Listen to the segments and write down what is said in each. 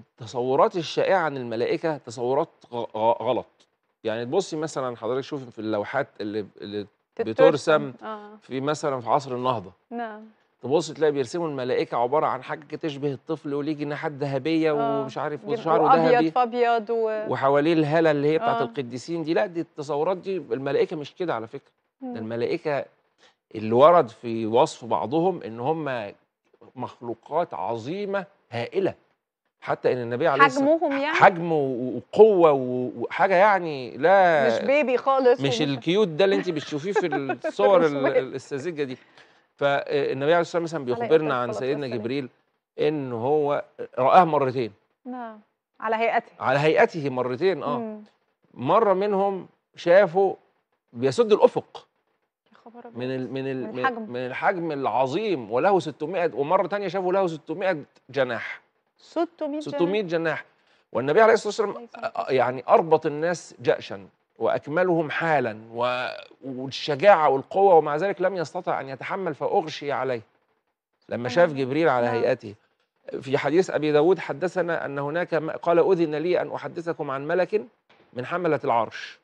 التصورات الشائعه عن الملائكه تصورات غلط يعني تبصي مثلا حضرتك شوفي في اللوحات اللي, اللي بترسم آه. في مثلا في عصر النهضه نعم تبص تلاقي بيرسموا الملائكه عباره عن حاجه تشبه الطفل وليه جناحات ذهبيه آه. ومش عارف وشعره ذهبي ابيض فابيض و... وحواليه الهاله اللي هي بتاعت آه. القديسين دي لا دي التصورات دي الملائكه مش كده على فكره الملائكه اللي ورد في وصف بعضهم ان هم مخلوقات عظيمه هائله حتى ان النبي عليه الصلاه حجمهم يعني حجم وقوه وحاجه يعني لا مش بيبي خالص مش الكيوت ده اللي انت بتشوفيه في الصور الساذجه دي فالنبي آه، عليه الصلاه والسلام مثلا بيخبرنا عن سيدنا جبريل ان هو آه، رآه مرتين نعم على هيئته على هيئته مرتين اه مم. مره منهم شافه بيسد الافق من الـ من الـ من الحجم. من الحجم العظيم وله 600 ومره ثانيه شافه له 600 جناح 600 600 جناح والنبي عليه الصلاه والسلام يعني اربط الناس جأشا واكملهم حالا والشجاعه والقوه ومع ذلك لم يستطع ان يتحمل فاغشي عليه لما شاف نعم. جبريل على نعم. هيئته في حديث ابي داود حدثنا ان هناك قال اذن لي ان احدثكم عن ملك من حمله العرش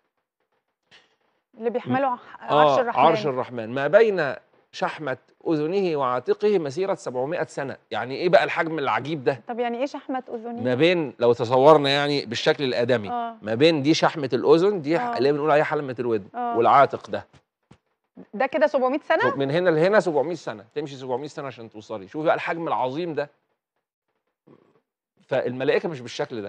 اللي بيحملوا آه، عرش الرحمن عرش الرحمن ما بين شحمة أذنه وعاتقه مسيرة 700 سنة يعني إيه بقى الحجم العجيب ده؟ طب يعني إيه شحمة أذنه؟ ما بين لو تصورنا يعني بالشكل الآدمي أوه. ما بين دي شحمة الأذن دي آه. اللي بنقول عليها حلمة الودن أوه. والعاتق ده ده كده 700 سنة؟ من هنا لهنا 700 سنة تمشي 700 سنة عشان توصلي شوفي بقى الحجم العظيم ده فالملائكة مش بالشكل ده